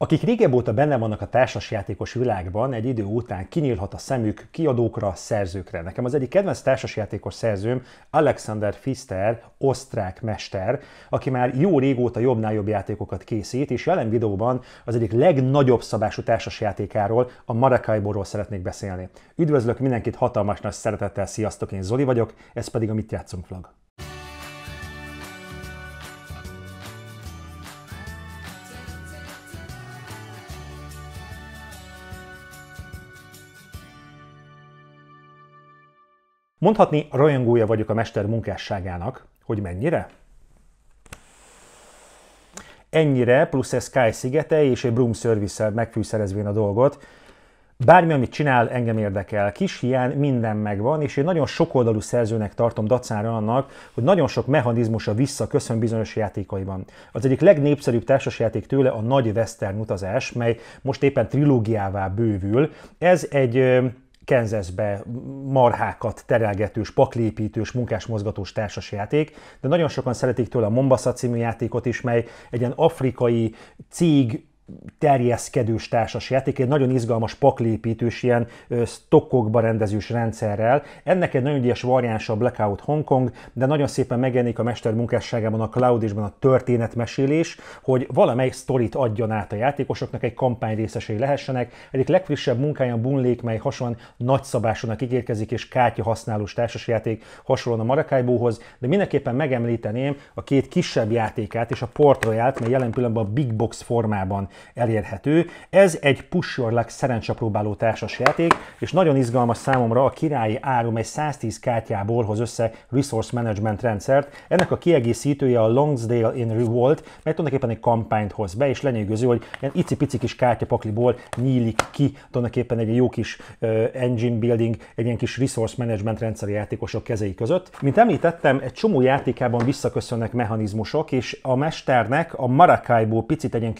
Akik régebb óta benne vannak a társasjátékos világban, egy idő után kinyílhat a szemük kiadókra, szerzőkre. Nekem az egyik kedvenc társasjátékos szerzőm Alexander Pfister, osztrák mester, aki már jó régóta jobbnál jobb játékokat készít, és jelen videóban az egyik legnagyobb szabású társasjátékáról, a Maracaiborról szeretnék beszélni. Üdvözlök mindenkit hatalmas nagy szeretettel, sziasztok, én Zoli vagyok, ez pedig a Mit játszunk vlog. Mondhatni, rajongója vagyok a mester munkásságának, hogy mennyire? Ennyire, plusz ez Sky szigete és egy Broom service megfűszerezvén a dolgot, Bármi, amit csinál, engem érdekel. Kis hiány, minden megvan, és én nagyon sokoldalú szerzőnek tartom dacára annak, hogy nagyon sok mechanizmusa visszaköszön bizonyos játékaiban. Az egyik legnépszerűbb társasjáték tőle a nagy western utazás, mely most éppen trilógiává bővül. Ez egy Kenzeszbe marhákat terelgetős, paklépítős, munkásmozgatós játék, de nagyon sokan szeretik tőle a Mombasa című játékot is, mely egy ilyen afrikai cég terjeszkedős játék, egy nagyon izgalmas paklépítős, ilyen stokkokba rendezős rendszerrel. Ennek egy nagyon ügyes variánsa a Blackout Hongkong, de nagyon szépen megjelenik a mester munkásságában, a Cloudisban a történetmesélés, hogy valamely sztorit adjon át a játékosoknak, egy kampány részesei lehessenek. Egyik legfrissebb munkája a Bunlék, mely hasonlóan nagyszabásúnak ígérkezik, és kártya használós társasjáték hasonlóan a Marakájbóhoz, de mindenképpen megemlíteném a két kisebb játékát és a Port Royalt, mely jelen pillanatban a Big Box formában elérhető. Ez egy pusorlak szerencsapróbáló társas játék, és nagyon izgalmas számomra a királyi árum egy 110 kártyából hoz össze resource management rendszert. Ennek a kiegészítője a Longsdale in Revolt, mely tulajdonképpen egy kampányt hoz be, és lenyűgöző, hogy ilyen icipici kis kártyapakliból nyílik ki tulajdonképpen egy jó kis uh, engine building, egy ilyen kis resource management rendszer játékosok kezei között. Mint említettem, egy csomó játékában visszaköszönnek mechanizmusok, és a mesternek a Maracaibo picit egy ilyen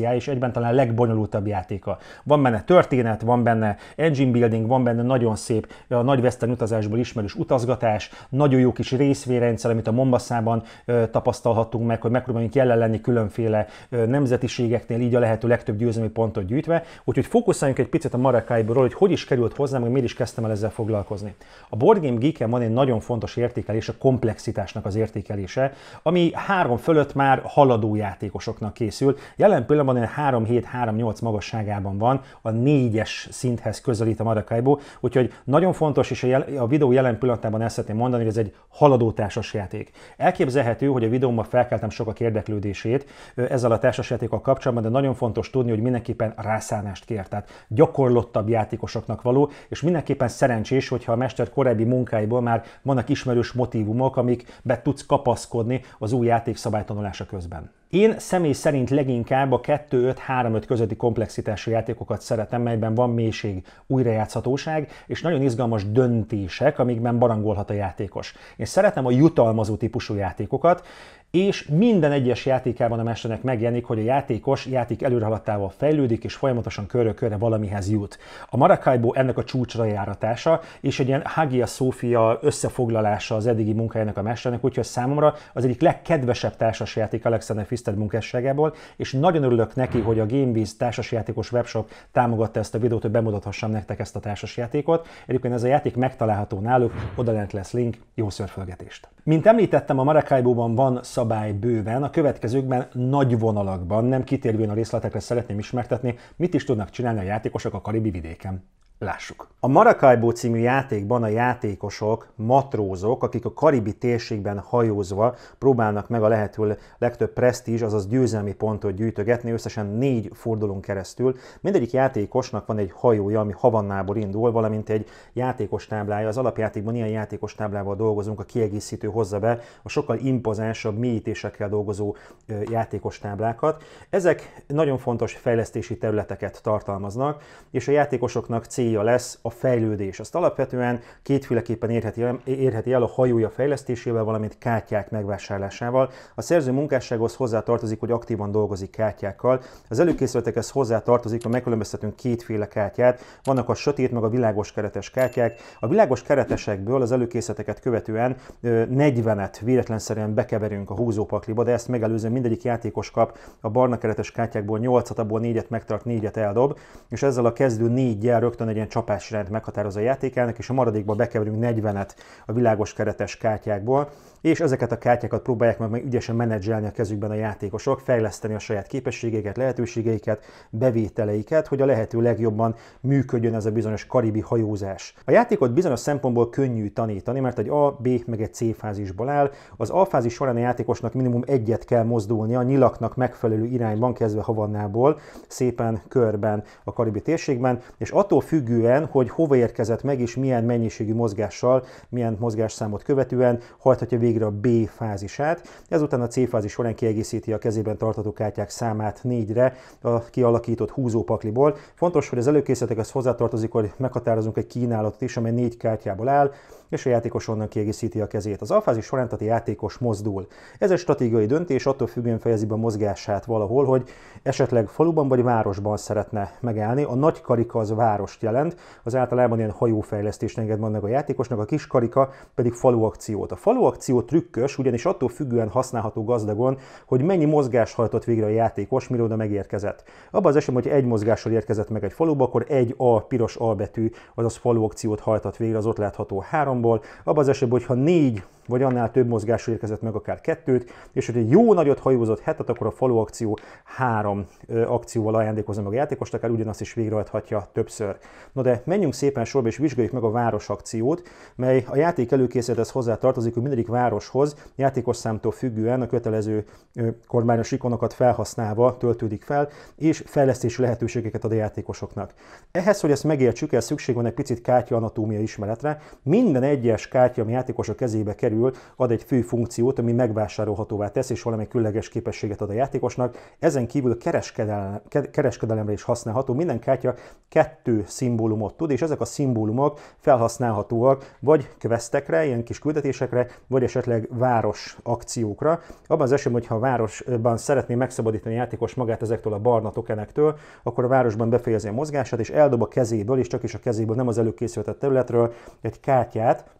konkurenciája, és egyben talán a legbonyolultabb játéka. Van benne történet, van benne engine building, van benne nagyon szép, a nagy western utazásból ismerős utazgatás, nagyon jó kis részvérendszer, amit a Mombaszában tapasztalhattunk meg, hogy megpróbáljunk jelen lenni különféle nemzetiségeknél, így a lehető legtöbb győzelmi pontot gyűjtve. Úgyhogy fókuszáljunk egy picit a Marakájból, hogy hogy is került hozzá, hogy miért is kezdtem el ezzel foglalkozni. A Board Game Geek-en van egy nagyon fontos értékelés, a komplexitásnak az értékelése, ami három fölött már haladó játékosoknak készül. Jelen pillanatban Japánban olyan 3-7-3-8 magasságában van, a négyes szinthez közelít a Maracaibo, úgyhogy nagyon fontos, és a, jel, a videó jelen pillanatában ezt szeretném mondani, hogy ez egy haladó társasjáték. Elképzelhető, hogy a videómban felkeltem sokak érdeklődését ezzel a társasjátékkal kapcsolatban, de nagyon fontos tudni, hogy mindenképpen rászánást kér. Tehát gyakorlottabb játékosoknak való, és mindenképpen szerencsés, hogyha a mester korábbi munkáiból már vannak ismerős motivumok, amik be tudsz kapaszkodni az új játék szabálytanulása közben. Én személy szerint leginkább a 2-5-3-5 közötti komplexitású játékokat szeretem, melyben van mélység, újrajátszhatóság és nagyon izgalmas döntések, amikben barangolhat a játékos. Én szeretem a jutalmazó típusú játékokat, és minden egyes játékában a mesternek megjelenik, hogy a játékos játék előrehaladtával fejlődik, és folyamatosan körökörre körre valamihez jut. A Maracaibo ennek a csúcsra járatása, és egy ilyen Hagia Sophia összefoglalása az eddigi munkájának a mesternek, úgyhogy számomra az egyik legkedvesebb társasjáték Alexander Fisted munkásságából, és nagyon örülök neki, hogy a GameBiz társasjátékos webshop támogatta ezt a videót, hogy bemutathassam nektek ezt a társasjátékot. Egyébként ez a játék megtalálható náluk, oda lent lesz link, jó szörfölgetést! Mint említettem, a Maracaibo-ban van jogszabály bőven, a következőkben nagy vonalakban, nem kitérvén a részletekre szeretném ismertetni, mit is tudnak csinálni a játékosok a karibi vidéken. Lássuk. A Maracaibo című játékban a játékosok, matrózok, akik a karibi térségben hajózva próbálnak meg a lehető legtöbb presztízs, azaz győzelmi pontot gyűjtögetni, összesen négy fordulón keresztül. Mindegyik játékosnak van egy hajója, ami Havannából indul, valamint egy játékos táblája. Az alapjátékban ilyen játékos táblával dolgozunk, a kiegészítő hozza be a sokkal impozánsabb mélyítésekkel dolgozó játékos táblákat. Ezek nagyon fontos fejlesztési területeket tartalmaznak, és a játékosoknak cél célja lesz a fejlődés. Azt alapvetően kétféleképpen érheti el, érheti el a hajója fejlesztésével, valamint kártyák megvásárlásával. A szerző munkássághoz hozzátartozik, hogy aktívan dolgozik kártyákkal. Az előkészületekhez hozzátartozik, hogy megkülönböztetünk kétféle kártyát. Vannak a sötét, meg a világos keretes kártyák. A világos keretesekből az előkészületeket követően 40-et véletlenszerűen bekeverünk a húzópakliba, de ezt megelőzően mindegyik játékos kap a barna keretes kártyákból 8-at, abból 4-et megtart, 4-et eldob, és ezzel a kezdő 4 rögtön egy ilyen csapásrend meghatározza a játékának, és a maradékba bekeverünk 40-et a világos keretes kártyákból, és ezeket a kártyákat próbálják meg, meg ügyesen menedzselni a kezükben a játékosok, fejleszteni a saját képességeiket, lehetőségeiket, bevételeiket, hogy a lehető legjobban működjön ez a bizonyos karibi hajózás. A játékot bizonyos szempontból könnyű tanítani, mert egy A, B meg egy C fázisból áll. Az A fázis során a játékosnak minimum egyet kell mozdulni a nyilaknak megfelelő irányban kezdve Havannából, szépen körben a karibi térségben, és attól függően, hogy hova érkezett meg és milyen mennyiségű mozgással, milyen mozgásszámot követően hajthatja végig végre a B fázisát, ezután a C fázis során kiegészíti a kezében tartató kártyák számát négyre a kialakított húzópakliból. Fontos, hogy az előkészletekhez hozzátartozik, hogy meghatározunk egy kínálatot is, amely négy kártyából áll, és a játékos onnan kiegészíti a kezét. Az alfázis során tehát a játékos mozdul. Ez egy stratégiai döntés, attól függően fejezi be a mozgását valahol, hogy esetleg faluban vagy városban szeretne megállni. A nagy karika az várost jelent, az általában ilyen hajófejlesztést enged meg a játékosnak, a kis karika pedig faluakciót. A akció trükkös, ugyanis attól függően használható gazdagon, hogy mennyi mozgás hajtott végre a játékos, mire oda megérkezett. Abban az esetben, hogy egy mozgással érkezett meg egy faluba, akkor egy A piros A betű, azaz falu akciót hajtott végre az ott látható háromból. Abban az esetben, hogyha négy vagy annál több mozgású érkezett meg akár kettőt, és hogy egy jó nagyot hajózott hetet, akkor a falu akció három akcióval ajándékozza meg a játékost, akár ugyanazt is végrehajthatja többször. Na de menjünk szépen sorba és vizsgáljuk meg a város akciót, mely a játék előkészülethez hozzá tartozik, hogy mindegyik városhoz játékos számtól függően a kötelező kormányos ikonokat felhasználva töltődik fel, és fejlesztési lehetőségeket ad a játékosoknak. Ehhez, hogy ezt megértsük, ez szükség van egy picit kártya anatómia ismeretre. Minden egyes kártya, ami játékos a kezébe kerül, kerül, ad egy fő funkciót, ami megvásárolhatóvá tesz, és valami különleges képességet ad a játékosnak. Ezen kívül kereskedelem, kereskedelemre is használható. Minden kártya kettő szimbólumot tud, és ezek a szimbólumok felhasználhatóak vagy questekre, ilyen kis küldetésekre, vagy esetleg város akciókra. Abban az esetben, hogyha a városban szeretné megszabadítani a játékos magát ezektől a barna tokenektől, akkor a városban befejezi a mozgását, és eldob a kezéből, és csak is a kezéből, nem az előkészített területről egy kártyát,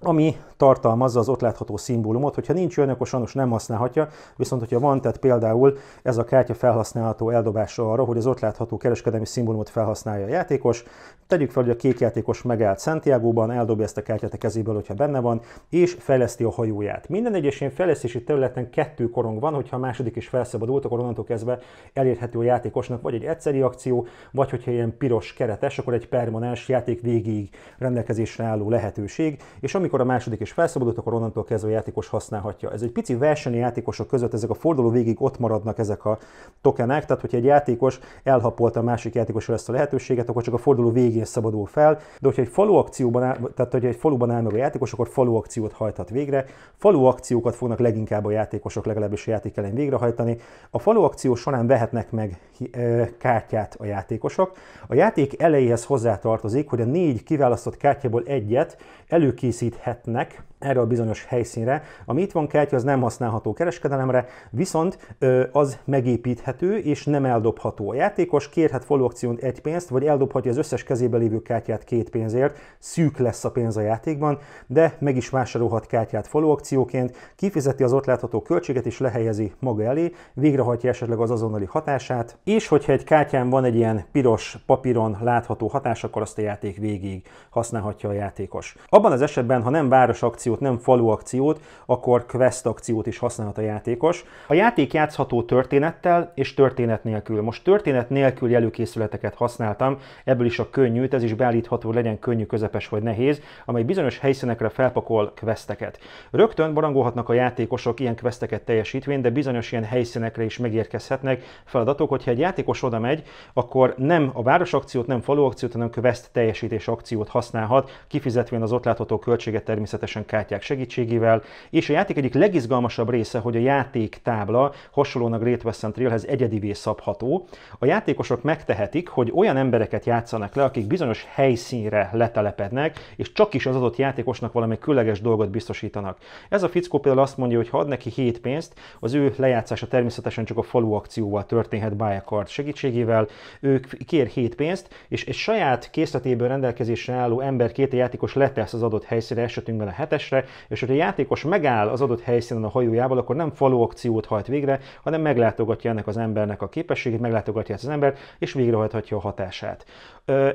ami tartalmazza az ott látható szimbólumot. Hogyha nincs olyan, akkor sajnos nem használhatja, viszont hogyha van, tehát például ez a kártya felhasználható eldobása arra, hogy az ott látható kereskedelmi szimbólumot felhasználja a játékos. Tegyük fel, hogy a kék játékos megállt Santiago-ban, eldobja ezt a kártyát a kezéből, hogyha benne van, és fejleszti a hajóját. Minden egyes ilyen fejlesztési területen kettő korong van, hogyha a második is felszabadult, akkor onnantól kezdve elérhető a játékosnak vagy egy egyszeri akció, vagy hogyha ilyen piros keretes, akkor egy permanens játék végig rendelkezésre álló lehetőség, és ami amikor a második is felszabadult, akkor onnantól kezdve a játékos használhatja. Ez egy pici verseny játékosok között, ezek a forduló végig ott maradnak ezek a tokenek, tehát hogyha egy játékos elhapolta a másik játékosra ezt a lehetőséget, akkor csak a forduló végén szabadul fel, de hogyha egy falu akcióban áll, tehát hogyha egy faluban áll meg a játékos, akkor falu akciót hajthat végre. Falu akciókat fognak leginkább a játékosok legalábbis a játék elején végrehajtani. A falu akció során vehetnek meg eh, kártyát a játékosok. A játék elejéhez hozzátartozik, hogy a négy kiválasztott kártyából egyet előkészíthetnek erre a bizonyos helyszínre. Ami itt van kártya, az nem használható kereskedelemre, viszont az megépíthető és nem eldobható. A játékos kérhet follow akciónt egy pénzt, vagy eldobhatja az összes kezébe lévő kártyát két pénzért, szűk lesz a pénz a játékban, de meg is vásárolhat kártyát follow akcióként, kifizeti az ott látható költséget és lehelyezi maga elé, végrehajtja esetleg az azonnali hatását, és hogyha egy kártyán van egy ilyen piros papíron látható hatás, akkor azt a játék végig használhatja a játékos. Abban az esetben, ha nem város akció akciót, nem falu akciót, akkor quest akciót is használhat a játékos. A játék játszható történettel és történet nélkül. Most történet nélkül előkészületeket használtam, ebből is a könnyűt, ez is beállítható, hogy legyen könnyű, közepes vagy nehéz, amely bizonyos helyszínekre felpakol questeket. Rögtön barangolhatnak a játékosok ilyen questeket teljesítvén, de bizonyos ilyen helyszínekre is megérkezhetnek feladatok, hogyha egy játékos oda megy, akkor nem a város akciót, nem falu akciót, hanem quest teljesítés akciót használhat, kifizetvén az ott látható költséget természetesen kártyák segítségével, és a játék egyik legizgalmasabb része, hogy a játék tábla hasonlóan a Great Western Trailhez egyedivé szabható. A játékosok megtehetik, hogy olyan embereket játszanak le, akik bizonyos helyszínre letelepednek, és csak is az adott játékosnak valami különleges dolgot biztosítanak. Ez a fickó például azt mondja, hogy ha ad neki 7 pénzt, az ő lejátszása természetesen csak a falu akcióval történhet buy a card segítségével. Ő kér 7 pénzt, és egy saját készletéből rendelkezésre álló ember két játékos letesz az adott helyszínre, esetünkben a hetes testre, és hogyha a játékos megáll az adott helyszínen a hajójával, akkor nem falu akciót hajt végre, hanem meglátogatja ennek az embernek a képességét, meglátogatja ezt az embert, és végrehajthatja a hatását.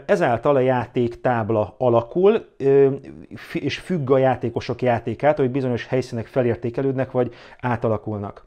Ezáltal a játék tábla alakul, és függ a játékosok játékát, hogy bizonyos helyszínek felértékelődnek, vagy átalakulnak.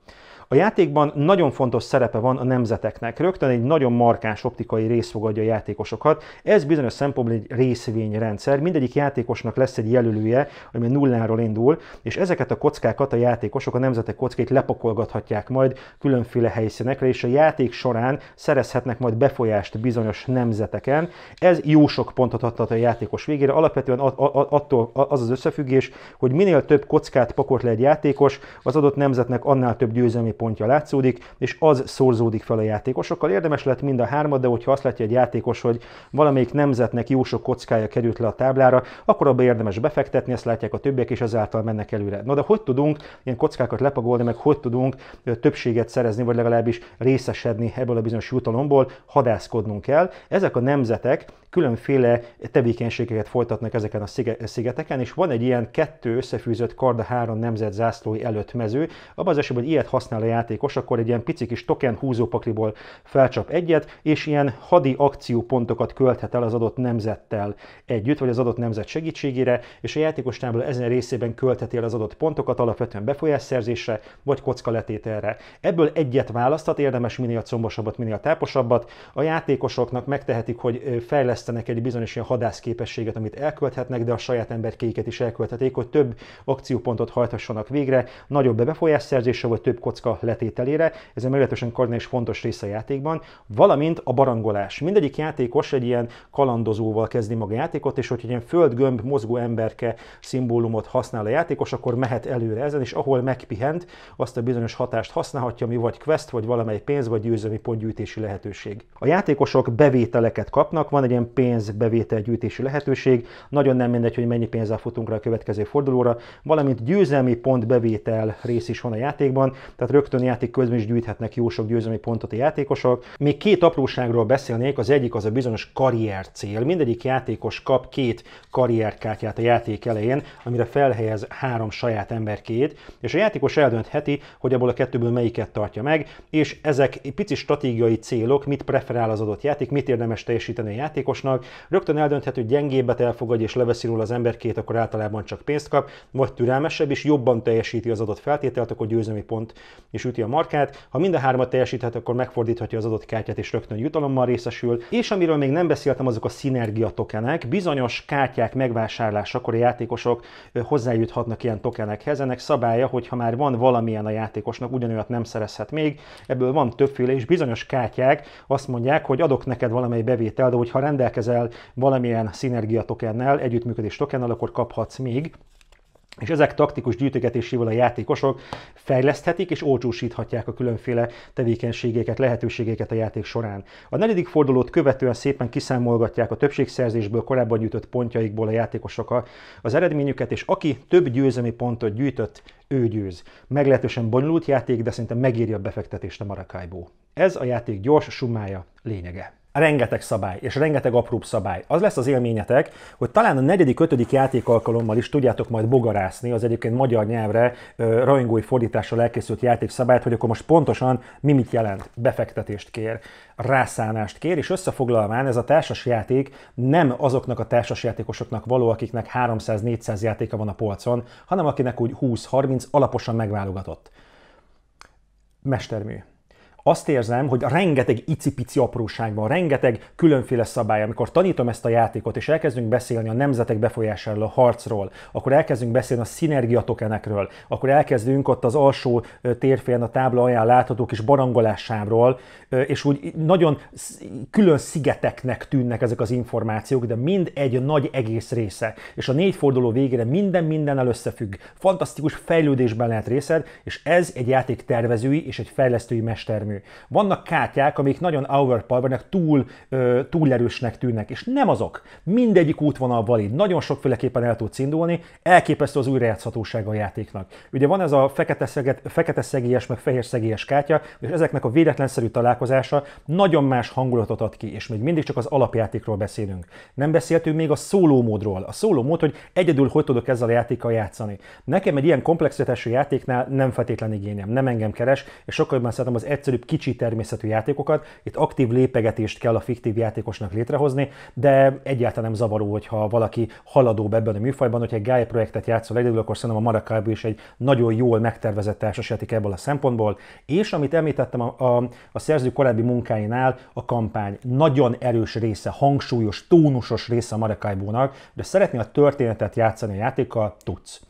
A játékban nagyon fontos szerepe van a nemzeteknek. Rögtön egy nagyon markáns optikai rész fogadja a játékosokat. Ez bizonyos szempontból egy részvényrendszer. Mindegyik játékosnak lesz egy jelölője, ami nulláról indul, és ezeket a kockákat a játékosok, a nemzetek kockáit lepakolgathatják majd különféle helyszínekre, és a játék során szerezhetnek majd befolyást bizonyos nemzeteken. Ez jó sok pontot adhat a játékos végére. Alapvetően attól az az összefüggés, hogy minél több kockát pakolt le egy játékos, az adott nemzetnek annál több győzelmi pontja látszódik, és az szorzódik fel a játékosokkal. Érdemes lett mind a hármat, de hogyha azt látja egy játékos, hogy valamelyik nemzetnek jó sok kockája került le a táblára, akkor abba érdemes befektetni, ezt látják a többiek, és ezáltal mennek előre. Na de hogy tudunk ilyen kockákat lepagolni, meg hogy tudunk többséget szerezni, vagy legalábbis részesedni ebből a bizonyos jutalomból, hadászkodnunk kell. Ezek a nemzetek különféle tevékenységeket folytatnak ezeken a szigeteken, és van egy ilyen kettő összefűzött karda három nemzet zászlói előtt mező. Abban az esetben, hogy ilyet használ a játékos, akkor egy ilyen pici kis token húzópakliból felcsap egyet, és ilyen hadi akciópontokat költhet el az adott nemzettel együtt, vagy az adott nemzet segítségére, és a játékos tábla ezen részében költheti el az adott pontokat alapvetően befolyásszerzésre, vagy kockaletételre. Ebből egyet választhat, érdemes minél combosabbat, minél táposabbat. A játékosoknak megtehetik, hogy fejleszt fejlesztenek egy bizonyos ilyen hadászképességet, amit elkölthetnek, de a saját emberkéiket is elkölthetik, hogy több akciópontot hajthassanak végre, nagyobb befolyásszerzése vagy több kocka letételére, ez egy meglehetősen kardinális fontos része a játékban, valamint a barangolás. Mindegyik játékos egy ilyen kalandozóval kezdi maga a játékot, és hogyha ilyen földgömb mozgó emberke szimbólumot használ a játékos, akkor mehet előre ezen, és ahol megpihent, azt a bizonyos hatást használhatja, ami vagy quest, vagy valamely pénz, vagy győzelmi pontgyűjtési lehetőség. A játékosok bevételeket kapnak, van egy ilyen pénzbevételgyűjtési lehetőség. Nagyon nem mindegy, hogy mennyi pénzzel futunk rá a következő fordulóra, valamint győzelmi pont bevétel rész is van a játékban, tehát rögtön játék közben is gyűjthetnek jó sok győzelmi pontot a játékosok. Még két apróságról beszélnék, az egyik az a bizonyos karrier cél. Mindegyik játékos kap két karrierkártyát a játék elején, amire felhelyez három saját emberkét, és a játékos eldöntheti, hogy abból a kettőből melyiket tartja meg, és ezek pici stratégiai célok, mit preferál az adott játék, mit érdemes teljesíteni a játékos játékosnak, rögtön eldönthet, hogy gyengébbet elfogad és leveszi róla az emberkét, akkor általában csak pénzt kap, vagy türelmesebb és jobban teljesíti az adott feltételt, akkor győzelmi pont és üti a markát. Ha mind a hármat teljesíthet, akkor megfordíthatja az adott kártyát és rögtön jutalommal részesül. És amiről még nem beszéltem, azok a szinergia tokenek. Bizonyos kártyák megvásárlásakor a játékosok hozzájuthatnak ilyen tokenekhez. Ennek szabálya, hogy ha már van valamilyen a játékosnak, ugyanolyat nem szerezhet még. Ebből van többféle, és bizonyos kártyák azt mondják, hogy adok neked valamely bevétel, de hogyha rendel rendelkezel valamilyen szinergia tokennel, együttműködés tokennel, akkor kaphatsz még és ezek taktikus gyűjtögetésével a játékosok fejleszthetik és olcsósíthatják a különféle tevékenységeket, lehetőségeket a játék során. A negyedik fordulót követően szépen kiszámolgatják a többségszerzésből korábban gyűjtött pontjaikból a játékosok az eredményüket, és aki több győzelmi pontot gyűjtött, ő győz. Meglehetősen bonyolult játék, de szinte megéri a befektetést a Maracaibo. Ez a játék gyors summája lényege rengeteg szabály, és rengeteg apró szabály. Az lesz az élményetek, hogy talán a negyedik, ötödik játék alkalommal is tudjátok majd bogarászni az egyébként magyar nyelvre ö, rajongói fordítással elkészült játékszabályt, hogy akkor most pontosan mi mit jelent. Befektetést kér, rászánást kér, és összefoglalván ez a társasjáték nem azoknak a játékosoknak való, akiknek 300-400 játéka van a polcon, hanem akinek úgy 20-30 alaposan megválogatott. Mestermű azt érzem, hogy rengeteg icipici apróság van, rengeteg különféle szabály. Amikor tanítom ezt a játékot, és elkezdünk beszélni a nemzetek befolyásáról, a harcról, akkor elkezdünk beszélni a szinergiatokenekről, akkor elkezdünk ott az alsó térfélen a tábla alján látható kis barangolásáról, és úgy nagyon külön szigeteknek tűnnek ezek az információk, de mind egy nagy egész része. És a négy forduló végére minden mindennel összefügg. Fantasztikus fejlődésben lehet részed, és ez egy játék tervezői és egy fejlesztői mestermű egyértelmű. Vannak kártyák, amik nagyon overpowernek túl, ö, túl erősnek tűnnek, és nem azok. Mindegyik útvonal valid, nagyon sokféleképpen el tudsz indulni, elképesztő az újrajátszhatóság a játéknak. Ugye van ez a fekete, szeget, fekete szegélyes, meg fehér szegélyes kártya, és ezeknek a véletlenszerű találkozása nagyon más hangulatot ad ki, és még mindig csak az alapjátékról beszélünk. Nem beszéltünk még a szólómódról. A szólómód, hogy egyedül hogy tudok ezzel a játékkal játszani. Nekem egy ilyen komplexitású játéknál nem feltétlen igényem, nem engem keres, és sokkal jobban szeretem az egyszerű egyszerűbb, kicsi természetű játékokat. Itt aktív lépegetést kell a fiktív játékosnak létrehozni, de egyáltalán nem zavaró, hogyha valaki haladó ebben a műfajban, hogyha egy Gaia projektet játszol egyedül, akkor szerintem a Maracaibo is egy nagyon jól megtervezett társasjáték ebből a szempontból. És amit említettem a, a, a szerző korábbi munkáinál, a kampány nagyon erős része, hangsúlyos, tónusos része a Maracaibo-nak, de szeretné a történetet játszani a játékkal, tudsz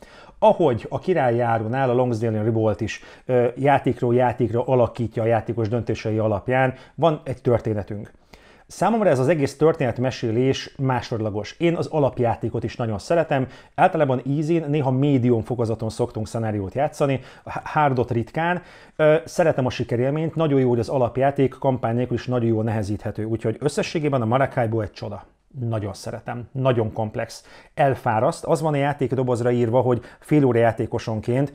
ahogy a járónál a Longsdale Revolt is ö, játékról játékra alakítja a játékos döntései alapján, van egy történetünk. Számomra ez az egész történetmesélés másodlagos. Én az alapjátékot is nagyon szeretem, általában easy néha médium fokozaton szoktunk szenáriót játszani, hardot ritkán. Szeretem a sikerélményt, nagyon jó, hogy az alapjáték kampány nélkül is nagyon jól nehezíthető, úgyhogy összességében a Maracaibo egy csoda. Nagyon szeretem, nagyon komplex. Elfáraszt, az van a dobozra írva, hogy fél óra játékosonként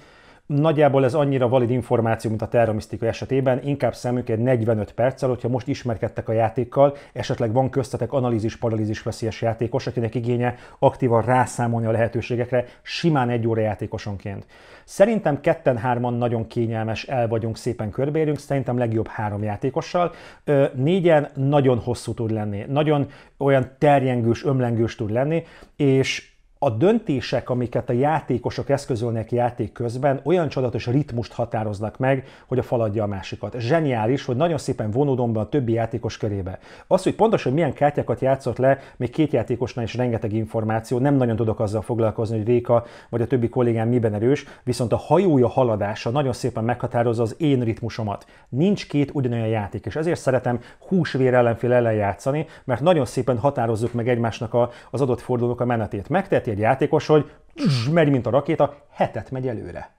Nagyjából ez annyira valid információ, mint a terrorisztika esetében, inkább szemünk egy 45 perccel, hogyha most ismerkedtek a játékkal, esetleg van köztetek analízis-paralízis veszélyes játékos, akinek igénye aktívan rászámolni a lehetőségekre, simán egy óra játékosonként. Szerintem ketten-hárman nagyon kényelmes, el vagyunk, szépen körbérünk, szerintem legjobb három játékossal. négyen nagyon hosszú tud lenni, nagyon olyan terjengős, ömlengős tud lenni, és a döntések, amiket a játékosok eszközölnek játék közben, olyan csodatos ritmust határoznak meg, hogy a faladja a másikat. Zseniális, hogy nagyon szépen vonódom be a többi játékos körébe. Az, hogy pontosan milyen kártyákat játszott le, még két játékosnál is rengeteg információ, nem nagyon tudok azzal foglalkozni, hogy Réka vagy a többi kollégám miben erős, viszont a hajója haladása nagyon szépen meghatározza az én ritmusomat. Nincs két ugyanolyan játék, és ezért szeretem húsvér ellenfél ellen játszani, mert nagyon szépen határozzuk meg egymásnak a, az adott fordulók a menetét. Megtehet egy játékos, hogy megy, mint a rakéta, hetet megy előre.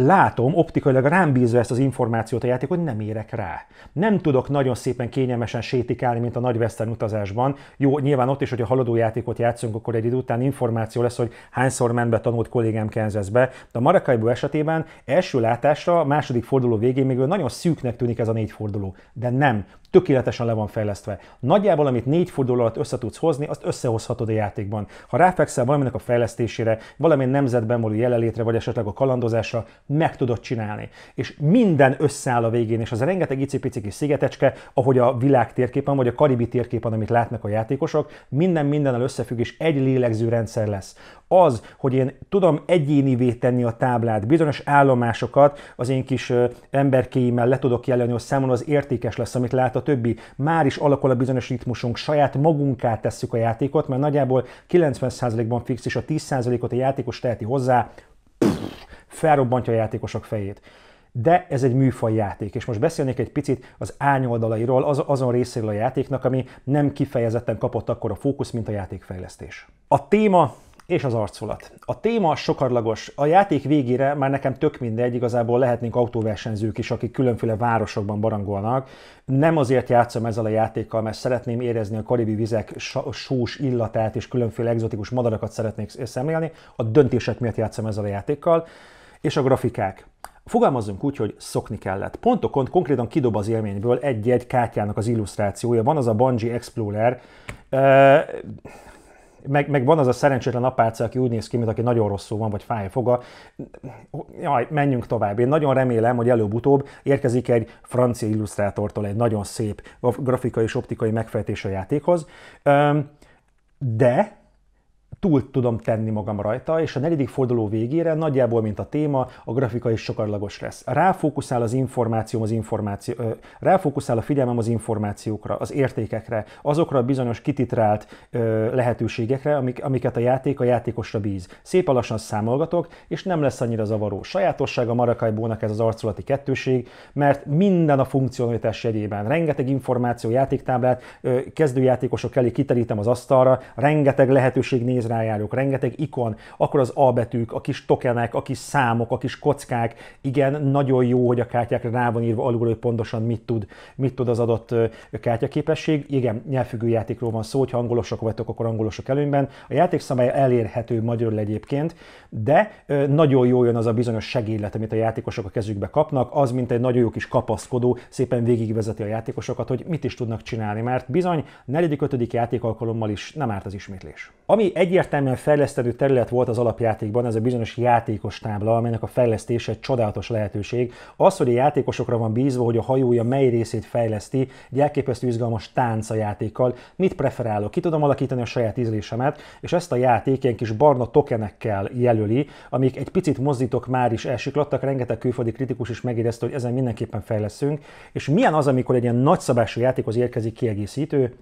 Látom, optikailag rám bízva ezt az információt a játék, hogy nem érek rá. Nem tudok nagyon szépen kényelmesen sétikálni, mint a nagy western utazásban. Jó, nyilván ott is, hogy a haladó játékot játszunk, akkor egy idő után információ lesz, hogy hányszor ment be tanult kollégám Kansasbe. De a Maracaibo esetében első látásra, második forduló végén még nagyon szűknek tűnik ez a négy forduló. De nem tökéletesen le van fejlesztve. Nagyjából, amit négy forduló alatt össze tudsz hozni, azt összehozhatod a játékban. Ha ráfekszel valaminek a fejlesztésére, valamilyen nemzetben való jelenlétre, vagy esetleg a kalandozásra, meg tudod csinálni. És minden összeáll a végén, és az a rengeteg icipici kis szigetecske, ahogy a világ térképen, vagy a karibi térképen, amit látnak a játékosok, minden mindennel összefügg, és egy lélegző rendszer lesz. Az, hogy én tudom egyénivé tenni a táblát, bizonyos állomásokat az én kis emberkéimmel le tudok jelenni, hogy számomra az értékes lesz, amit látok a többi, már is alakul a bizonyos ritmusunk, saját magunká tesszük a játékot, mert nagyjából 90%-ban fix, és a 10%-ot a játékos teheti hozzá, pff, felrobbantja a játékosok fejét de ez egy műfaj játék és most beszélnék egy picit az ányoldalairól, az, azon részéről a játéknak, ami nem kifejezetten kapott akkor a fókusz, mint a játékfejlesztés. A téma és az arculat. A téma sokarlagos. A játék végére már nekem tök mindegy, igazából lehetnénk autóversenyzők is, akik különféle városokban barangolnak. Nem azért játszom ezzel a játékkal, mert szeretném érezni a karibi vizek sós illatát, és különféle exotikus madarakat szeretnék szemlélni. A döntések miatt játszom ezzel a játékkal. És a grafikák. Fogalmazzunk úgy, hogy szokni kellett. Pontokon konkrétan kidob az élményből egy-egy kártyának az illusztrációja. Van az a Bungie Explorer, meg, meg van az a szerencsétlen apáca, aki úgy néz ki, mint aki nagyon rosszul van, vagy fáj a foga. Jaj, menjünk tovább. Én nagyon remélem, hogy előbb-utóbb érkezik egy francia illusztrátortól egy nagyon szép grafikai és optikai megfejtés a játékhoz. De túl tudom tenni magam rajta, és a negyedik forduló végére nagyjából, mint a téma, a grafika is sokarlagos lesz. Ráfókuszál az információm az információ, ö, ráfókuszál a figyelmem az információkra, az értékekre, azokra a bizonyos kititrált ö, lehetőségekre, amik, amiket a játék a játékosra bíz. Szép lassan számolgatok, és nem lesz annyira zavaró. Sajátosság a Marakajbónak ez az arculati kettőség, mert minden a funkcionalitás jegyében. Rengeteg információ játéktáblát ö, kezdőjátékosok elé kiterítem az asztalra, rengeteg lehetőség néz rájárok, rengeteg ikon, akkor az A betűk, a kis tokenek, a kis számok, a kis kockák, igen, nagyon jó, hogy a kártyákra rá van írva alul, hogy pontosan mit tud, mit tud az adott kártyaképesség. Igen, nyelvfüggő játékról van szó, hogyha angolosok vagytok, akkor angolosok előnyben. A játékszabály elérhető magyarul egyébként, de nagyon jó, jön az a bizonyos segélet, amit a játékosok a kezükbe kapnak, az, mint egy nagyon jó kis kapaszkodó, szépen végigvezeti a játékosokat, hogy mit is tudnak csinálni, mert bizony negyedik, ötödik játékalkalommal is nem árt az ismétlés. Ami egy egyértelműen fejlesztető terület volt az alapjátékban ez a bizonyos játékos tábla, amelynek a fejlesztése egy csodálatos lehetőség. Az, hogy a játékosokra van bízva, hogy a hajója mely részét fejleszti, egy elképesztő izgalmas tánca játékkal, mit preferálok, ki tudom alakítani a saját ízlésemet, és ezt a játék ilyen kis barna tokenekkel jelöli, amik egy picit mozdítok már is elsiklattak, rengeteg külföldi kritikus is megérezte, hogy ezen mindenképpen fejleszünk. És milyen az, amikor egy ilyen nagyszabású játékhoz érkezik kiegészítő?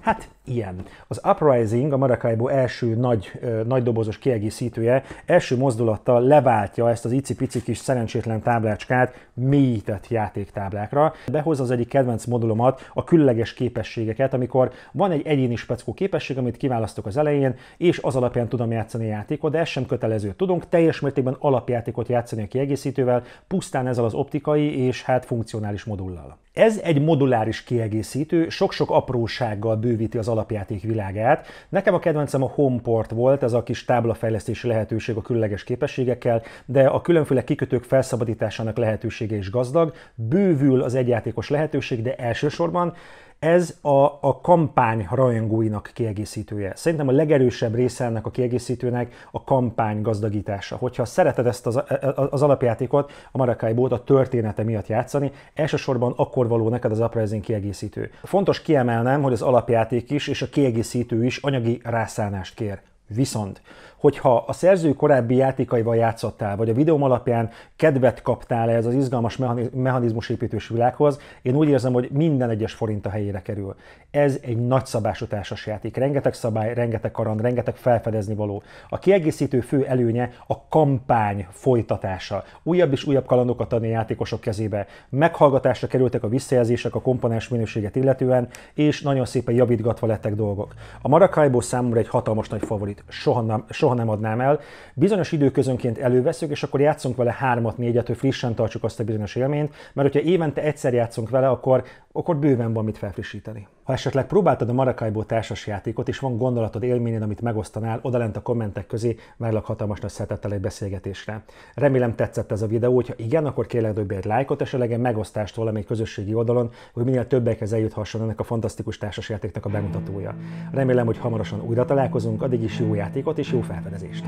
Hát ilyen. Az Uprising, a Maracaibo első nagy, ö, nagy dobozos kiegészítője, első mozdulattal leváltja ezt az icipici kis szerencsétlen táblácskát mélyített játéktáblákra. Behozza az egyik kedvenc modulomat, a különleges képességeket, amikor van egy egyéni speckó képesség, amit kiválasztok az elején, és az alapján tudom játszani a játékot, de ez sem kötelező. Tudunk teljes mértékben alapjátékot játszani a kiegészítővel, pusztán ezzel az optikai és hát funkcionális modullal. Ez egy moduláris kiegészítő, sok-sok aprósággal bővíti az alapjáték világát. Nekem a kedvencem a Homeport volt, ez a kis táblafejlesztési lehetőség a különleges képességekkel, de a különféle kikötők felszabadításának lehetősége is gazdag, bővül az egyjátékos lehetőség, de elsősorban ez a, a kampány rajongóinak kiegészítője. Szerintem a legerősebb része ennek a kiegészítőnek a kampány gazdagítása. Hogyha szereted ezt az, e, e, az alapjátékot, a Maracai a története miatt játszani, elsősorban akkor való neked az Uprising kiegészítő. Fontos kiemelnem, hogy az alapjáték is és a kiegészítő is anyagi rászánást kér. Viszont, hogyha a szerző korábbi játékaival játszottál, vagy a videóm alapján kedvet kaptál ez az izgalmas mechanizmus építős világhoz, én úgy érzem, hogy minden egyes forint a helyére kerül. Ez egy nagyszabású játék. Rengeteg szabály, rengeteg kaland, rengeteg felfedezni való. A kiegészítő fő előnye a kampány folytatása. Újabb és újabb kalandokat adni a játékosok kezébe. Meghallgatásra kerültek a visszajelzések a komponens minőséget illetően, és nagyon szépen javítgatva lettek dolgok. A Maracaibo számomra egy hatalmas nagy favorit soha nem, soha nem adnám el. Bizonyos időközönként előveszünk, és akkor játszunk vele hármat, négyet, hogy frissen tartsuk azt a bizonyos élményt, mert hogyha évente egyszer játszunk vele, akkor, akkor bőven van mit felfrissíteni. Ha esetleg próbáltad a Maracaibo társasjátékot, és van gondolatod, élményed, amit megosztanál, odalent a kommentek közé, várlak hatalmas nagy szeretettel egy beszélgetésre. Remélem tetszett ez a videó, hogyha igen, akkor kérlek dobj egy lájkot, a legyen megosztást valamelyik közösségi oldalon, hogy minél többekhez eljuthasson ennek a fantasztikus társasjátéknak a bemutatója. Remélem, hogy hamarosan újra találkozunk, addig is jó játékot és jó felfedezést.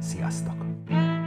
Sziasztok!